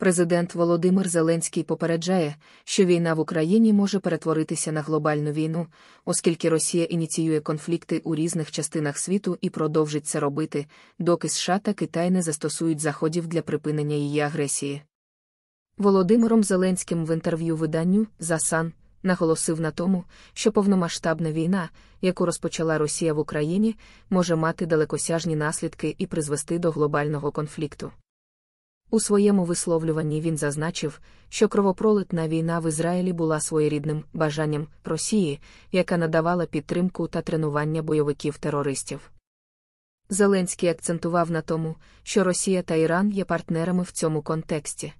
Президент Володимир Зеленський попереджає, що війна в Україні може перетворитися на глобальну війну, оскільки Росія ініціює конфлікти у різних частинах світу і продовжить це робити, доки США та Китай не застосують заходів для припинення її агресії. Володимиром Зеленським в інтерв'ю виданню Засан наголосив на тому, що повномасштабна війна, яку розпочала Росія в Україні, може мати далекосяжні наслідки і призвести до глобального конфлікту. У своєму висловлюванні він зазначив, що кровопролитна війна в Ізраїлі була своєрідним бажанням Росії, яка надавала підтримку та тренування бойовиків терористів. Зеленський акцентував на тому, що Росія та Іран є партнерами в цьому контексті.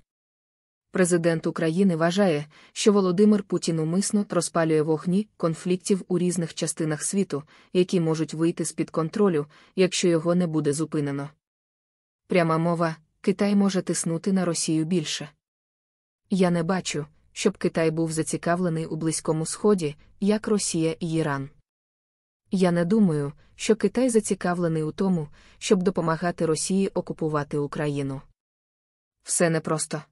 Президент України вважає, що Володимир Путін умисно розпалює вогні конфліктів у різних частинах світу, які можуть вийти з під контролю, якщо його не буде зупинено. Пряма мова Китай може тиснути на Росію більше. Я не бачу, щоб Китай був зацікавлений у Близькому Сході, як Росія і Іран. Я не думаю, що Китай зацікавлений у тому, щоб допомагати Росії окупувати Україну. Все непросто.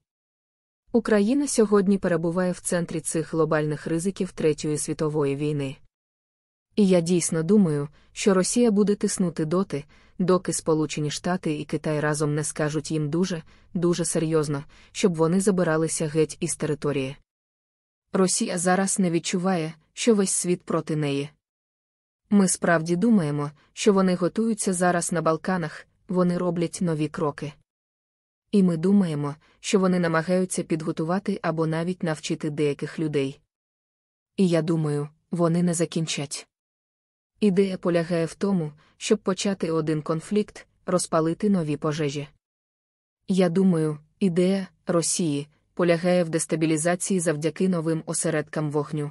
Україна сьогодні перебуває в центрі цих глобальних ризиків Третьої світової війни. І я дійсно думаю, що Росія буде тиснути доти, доки Сполучені Штати і Китай разом не скажуть їм дуже, дуже серйозно, щоб вони забиралися геть із території. Росія зараз не відчуває, що весь світ проти неї. Ми справді думаємо, що вони готуються зараз на Балканах, вони роблять нові кроки. І ми думаємо, що вони намагаються підготувати або навіть навчити деяких людей. І я думаю, вони не закінчать. Ідея полягає в тому, щоб почати один конфлікт, розпалити нові пожежі. Я думаю, ідея Росії полягає в дестабілізації завдяки новим осередкам вогню.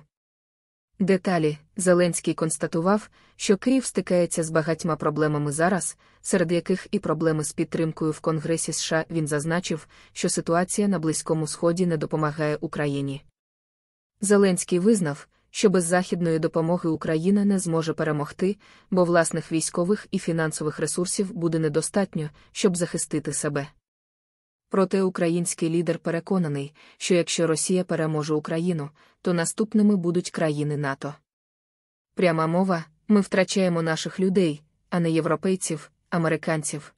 Деталі Зеленський констатував, що крів стикається з багатьма проблемами зараз, серед яких і проблеми з підтримкою в Конгресі США він зазначив, що ситуація на Близькому Сході не допомагає Україні. Зеленський визнав, що без західної допомоги Україна не зможе перемогти, бо власних військових і фінансових ресурсів буде недостатньо, щоб захистити себе. Проте український лідер переконаний, що якщо Росія переможе Україну, то наступними будуть країни НАТО. Пряма мова, ми втрачаємо наших людей, а не європейців, американців.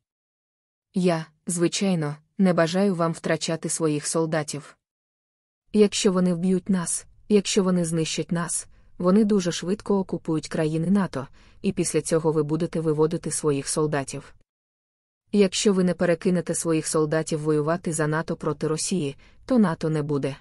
Я, звичайно, не бажаю вам втрачати своїх солдатів. Якщо вони вб'ють нас, Якщо вони знищать нас, вони дуже швидко окупують країни НАТО, і після цього ви будете виводити своїх солдатів. Якщо ви не перекинете своїх солдатів воювати за НАТО проти Росії, то НАТО не буде.